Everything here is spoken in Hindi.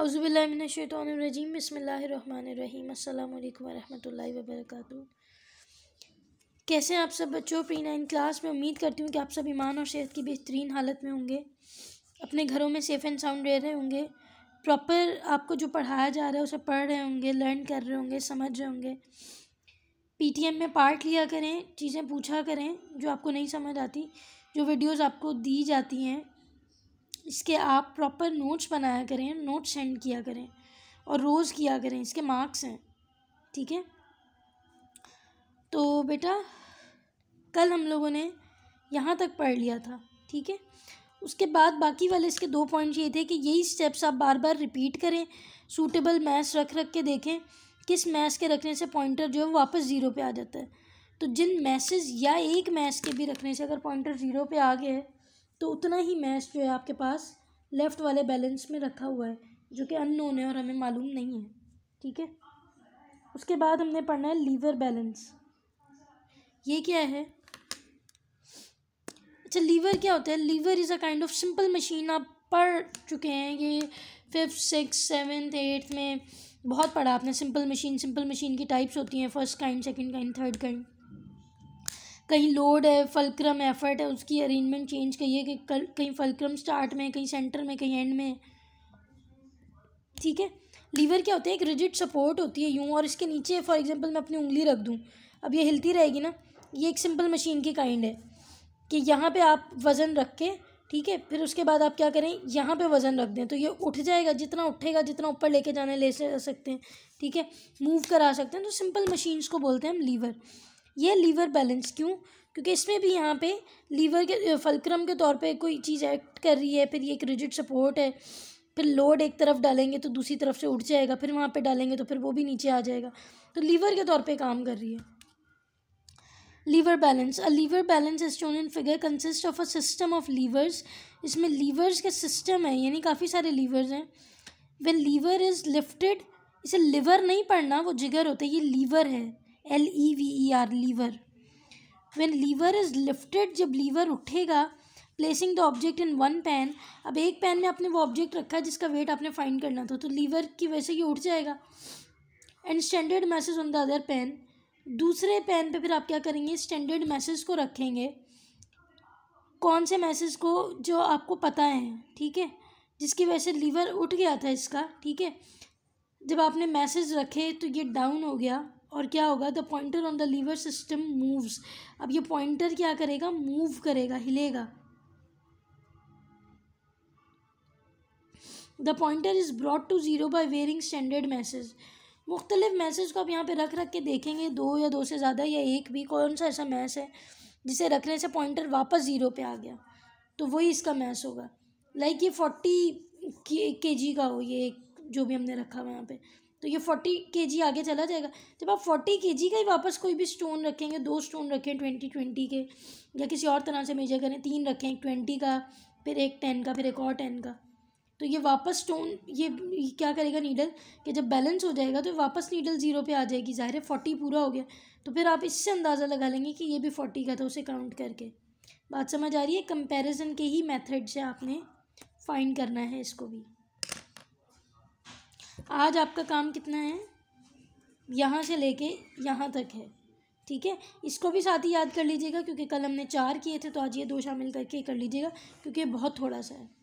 अज़बिल्लाशतरजीम बसमीम अल्लाम वरहमल कैसे आप सब बच्चों प्री नाइन क्लास में उम्मीद करती हूँ कि आप सब ईमान और सेहत की बेहतरीन हालत में होंगे अपने घरों में सेफ़ एंड साउंड रह रहे होंगे प्रॉपर आपको जो पढ़ाया जा रहा है उसे पढ़ रहे होंगे लर्न कर रहे होंगे समझ रहे होंगे पीटीएम में पार्ट लिया करें चीज़ें पूछा करें जो आपको नहीं समझ आती जो वीडियोस आपको दी जाती हैं इसके आप प्रॉपर नोट्स बनाया करें नोट्स सेंड किया करें और रोज़ किया करें इसके मार्क्स हैं ठीक है तो बेटा कल हम लोगों ने यहाँ तक पढ़ लिया था ठीक है उसके बाद बाकी वाले इसके दो पॉइंट्स ये थे कि यही स्टेप्स आप बार बार रिपीट करें सूटेबल मैथ्स रख रख के देखें किस मैथ्स के रखने से पॉइंटर जो है वो वापस ज़ीरो पे आ जाता है तो जिन मैसेज या एक मैथ्स के भी रखने से अगर पॉइंटर ज़ीरो पे आ गए तो उतना ही मैच जो है आपके पास लेफ़्ट वाले बैलेंस में रखा हुआ है जो कि अननोन है और हमें मालूम नहीं है ठीक है उसके बाद हमने पढ़ना है लीवर बैलेंस ये क्या है अच्छा लीवर क्या होता है lever is a kind of simple machine आप पढ़ चुके हैं ये फिफ्थ सिक्स सेवन्थ एट्थ में बहुत पढ़ा आपने सिंपल मशीन सिंपल मशीन की टाइप्स होती हैं first kind second kind third kind कहीं लोड है फलक्रम एफर्ट है उसकी अरेंजमेंट चेंज कहिए कि कल कहीं फलक्रम स्टार्ट में कहीं सेंटर में कहीं एंड में ठीक है लीवर क्या होता है एक रिजिड सपोर्ट होती है यूँ और इसके नीचे फॉर एग्जांपल मैं अपनी उंगली रख दूँ अब ये हिलती रहेगी ना ये एक सिंपल मशीन की काइंड है कि यहाँ पे आप वज़न रख के ठीक है फिर उसके बाद आप क्या करें यहाँ पे वज़न रख दें तो ये उठ जाएगा जितना उठेगा जितना ऊपर लेके जाने ले सकते हैं ठीक है मूव करा सकते हैं तो सिंपल मशीन्स को बोलते हैं हम लीवर ये लीवर बैलेंस क्यों क्योंकि इसमें भी यहाँ पे लीवर के फलक्रम के तौर पे कोई चीज़ एक्ट कर रही है फिर ये एक रिजिड सपोर्ट है फिर लोड एक तरफ डालेंगे तो दूसरी तरफ से उठ जाएगा फिर वहाँ पे डालेंगे तो फिर वो भी नीचे आ जाएगा तो लीवर के तौर पे काम कर रही है lever balance a lever balance in figure consist of a system of levers इसमें लीवर्स का सिस्टम है यानी काफ़ी सारे लीवर्स हैं वेन लीवर इज़ लिफ्टेड इसे लीवर नहीं पढ़ना वो जिगर होता है ये लीवर है L E V E R lever when lever is lifted जब लीवर उठेगा placing the object in one pan अब एक पैन में आपने वो ऑब्जेक्ट रखा है जिसका वेट आपने फाइंड करना था तो लीवर की वजह से ये उठ जाएगा and standard message on the other pan दूसरे पैन पे फिर आप क्या करेंगे स्टैंडर्ड मैसेज को रखेंगे कौन से मैसेज को जो आपको पता है ठीक है जिसकी वजह से लीवर उठ गया था इसका ठीक है जब आपने मैसेज रखे तो ये डाउन हो गया और क्या होगा the pointer on the lever system moves अब ये पॉइंटर क्या करेगा मूव करेगा हिलेगा the pointer is brought to zero by varying standard message मुख्तलिफ मैसेज को आप यहाँ पे रख रख के देखेंगे दो या दो से ज़्यादा या एक भी कौन सा ऐसा मैस है जिसे रखने से पॉइंटर वापस ज़ीरो पे आ गया तो वही इसका मैस होगा लाइक ये फोर्टी के जी का हो ये एक जो भी हमने रखा हुआ यहाँ पे तो ये फोर्टी के आगे चला जाएगा जब आप फोर्टी के का ही वापस कोई भी स्टोन रखेंगे दो स्टोन रखें ट्वेंटी ट्वेंटी के या किसी और तरह से मेजर करें तीन रखें एक ट्वेंटी का फिर एक टेन का फिर एक और टेन का तो ये वापस स्टोन ये क्या करेगा नीडल कि जब बैलेंस हो जाएगा तो वापस नीडल ज़ीरो पे आ जाएगी ज़ाहिर है फोर्टी पूरा हो गया तो फिर आप इससे अंदाज़ा लगा लेंगे कि ये भी फोर्टी का था उसे काउंट करके बात समझ आ रही है कंपैरिजन के ही मेथड से आपने फाइंड करना है इसको भी आज आपका काम कितना है यहाँ से लेके यहाँ तक है ठीक है इसको भी साथ ही याद कर लीजिएगा क्योंकि कल हमने चार किए थे तो आज ये दो शामिल करके कर लीजिएगा क्योंकि बहुत थोड़ा सा है